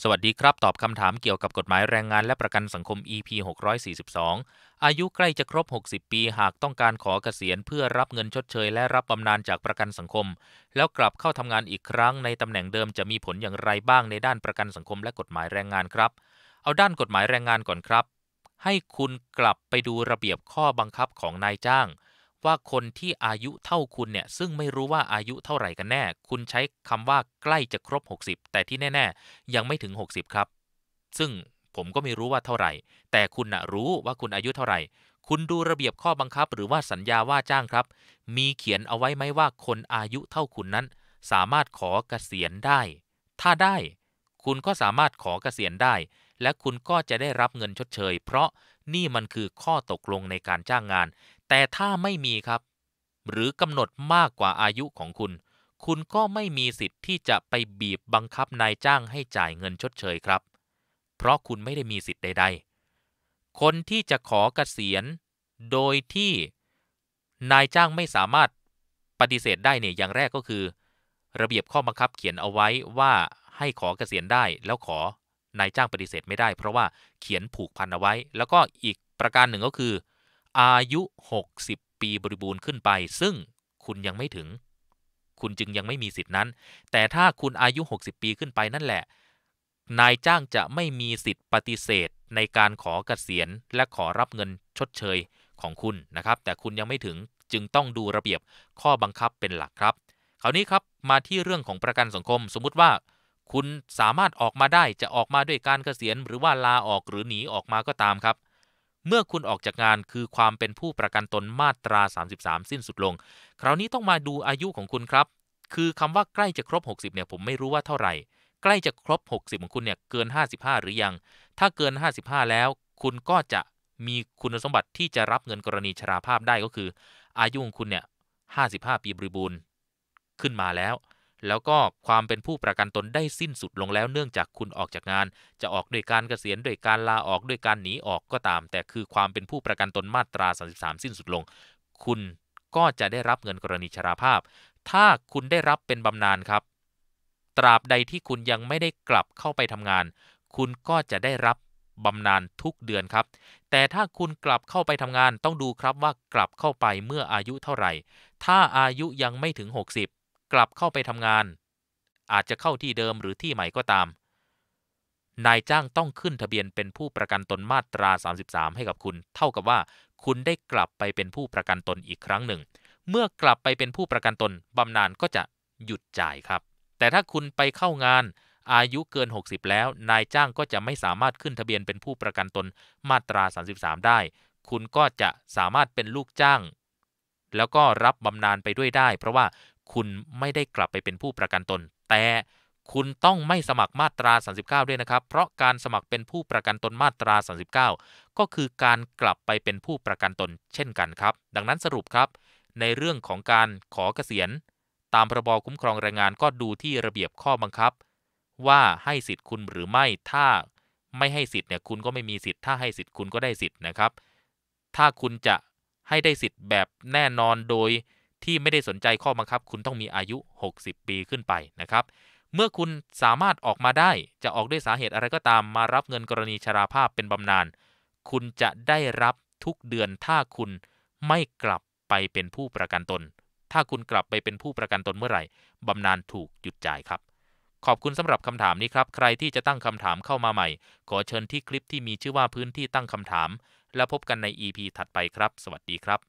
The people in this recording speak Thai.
สวัสดีครับ ตอบคำถามเกี่ยวกับกฎหมายแรงงานและประกันสังคม EP 642 อายุใกล้จะครบ 60 ปี หากต้องการขอเกษียณเพื่อรับเงินชดเชย และรับบำนาญจากประกันสังคม แล้วกลับเข้าทำงานอีกครั้งในตำแหน่งเดิมจะมีผลอย่างไรบ้างในด้านประกันสังคมและกฎหมายแรงงานครับ เอาด้านกฎหมายแรงงานก่อนครับ ให้คุณกลับไปดูระเบียบข้อบังคับของนายจ้างว่าคนที่อายุเท่าคุณเนี่ยซึ่งไม่รู้ว่าอายุเท่าไหร่กันแน่ คุณใช้คำว่าใกล้จะครบ 60 แต่ที่แน่ๆ ยังไม่ถึง 60 ครับ ซึ่งผมก็ไม่รู้ว่าเท่าไหร่ แต่คุณนะรู้ว่าคุณอายุเท่าไหร่ คุณดูระเบียบข้อบังคับหรือว่าสัญญาว่าจ้างครับ มีเขียนเอาไว้ไหมว่าคนอายุเท่าคุณนั้น สามารถขอเกษียณได้ ถ้าได้ คุณก็สามารถขอเกษียณได้ และคุณก็จะได้รับเงินชดเชยเพราะนี่มันคือข้อตกลงในการจ้างงานแต่ถ้าไม่มีครับหรือกำหนดมากกว่าอายุของคุณ คุณก็ไม่มีสิทธิ์ที่จะไปบีบบังคับนายจ้างให้จ่ายเงินชดเชยครับ เพราะคุณไม่ได้มีสิทธิ์ใดๆคนที่จะขอกะเกษียณโดยที่นายจ้างไม่สามารถปฏิเสธได้เนี่ยอย่างแรกก็คือ ระเบียบข้อบังคับเขียนเอาไว้ว่าให้ขอกเกษียณได้แล้วขอนายจ้างปฏิเสธไม่ได้เพราะว่าเขียนผูกพันเอาไว้ แล้วก็อีกประการหนึ่งก็คืออายุ 60 ปีบริบูรณ์ขึ้นไป ซึ่งคุณยังไม่ถึง คุณจึงยังไม่มีสิทธินั้น แต่ถ้าคุณอายุ 60 ปีขึ้นไปนั่นแหละ นายจ้างจะไม่มีสิทธิ์ปฏิเสธในการขอกเกษียณและขอรับเงินชดเชยของคุณนะครับ แต่คุณยังไม่ถึงจึงต้องดูระเบียบข้อบังคับเป็นหลักครับ คราวนี้ครับมาที่เรื่องของประกันสังคม สมมุติว่า คุณสามารถออกมาได้จะออกมาด้วยการเกษียณหรือว่าลาออกหรือหนีออกมาก็ตามครับเมื่อคุณออกจากงานคือความเป็นผู้ประกันตนมาตรา 33 สิ้นสุดลง คราวนี้ต้องมาดูอายุของคุณครับ คือคำว่าใกล้จะครบ 60เนี่ยผมไม่รู้ว่าเท่าไหร่ ใกล้จะครบ 60 ของคุณเนี่ยเกิน 55 หรือยัง ถ้าเกิน 55 แล้ว คุณก็จะมีคุณสมบัติที่จะรับเงินกรณีชราภาพได้ก็คือ อายุของคุณเนี่ย55ปีบริบูรณ์ขึ้นมาแล้วแล้วก็ความเป็นผู้ประกันตนได้สิ้นสุดลงแล้ว เนื่องจากคุณออกจากงาน จะออกด้วยการเกษียณด้วยการลาออกด้วยการหนีออกก็ตาม แต่คือความเป็นผู้ประกันตนมาตรา33สิ้นสุดลง คุณก็จะได้รับเงินกรณีชราภาพ ถ้าคุณได้รับเป็นบำนาญครับ ตราบใดที่คุณยังไม่ได้กลับเข้าไปทำงาน คุณก็จะได้รับบำนาญทุกเดือนครับ แต่ถ้าคุณกลับเข้าไปทำงานต้องดูครับว่ากลับเข้าไปเมื่ออายุเท่าไหร่ ถ้าอายุยังไม่ถึง 60กลับเข้าไปทำงาน อาจจะเข้าที่เดิมหรือที่ใหม่ก็ตาม นายจ้างต้องขึ้นทะเบียนเป็นผู้ประกันตนมาตรา 33 ให้กับคุณ เท่ากับว่าคุณได้กลับไปเป็นผู้ประกันตนอีกครั้งหนึ่ง เมื่อกลับไปเป็นผู้ประกันตนบำนาญก็จะหยุดจ่ายครับ แต่ถ้าคุณไปเข้างาน อายุเกิน 60 แล้ว นายจ้างก็จะไม่สามารถขึ้นทะเบียนเป็นผู้ประกันตนมาตรา33ได้ คุณก็จะสามารถเป็นลูกจ้าง แล้วก็รับบำนาญไปด้วยได้ เพราะว่าคุณไม่ได้กลับไปเป็นผู้ประกันตน แต่คุณต้องไม่สมัครมาตรา 39 ด้วยนะครับ เพราะการสมัครเป็นผู้ประกันตนมาตรา 39 ก็คือการกลับไปเป็นผู้ประกันตนเช่นกันครับ ดังนั้นสรุปครับ ในเรื่องของการขอเกษียณ ตามพรบคุ้มครองแรงงาน ก็ดูที่ระเบียบข้อบังคับ ว่าให้สิทธิ์คุณหรือไม่ถ้าไม่ให้สิทธิ์เนี่ยคุณก็ไม่มีสิทธิ์ถ้าให้สิทธิ์คุณก็ได้สิทธิ์นะครับ ถ้าคุณจะให้ได้สิทธิ์แบบแน่นอนโดยที่ไม่ได้สนใจข้อบังคับคุณต้องมีอายุ 60 ปีขึ้นไปนะครับ เมื่อคุณสามารถออกมาได้จะออกด้วยสาเหตุอะไรก็ตามมารับเงินกรณีชราภาพเป็นบำนาญคุณจะได้รับทุกเดือนถ้าคุณไม่กลับไปเป็นผู้ประกันตน ถ้าคุณกลับไปเป็นผู้ประกันตนเมื่อไหร่บำนาญถูกหยุดจ่ายครับ ขอบคุณสำหรับคำถามนี้ครับใครที่จะตั้งคำถามเข้ามาใหม่ ขอเชิญที่คลิปที่มีชื่อว่าพื้นที่ตั้งคำถาม แล้วพบกันใน EP ถัดไปครับ สวัสดีครับ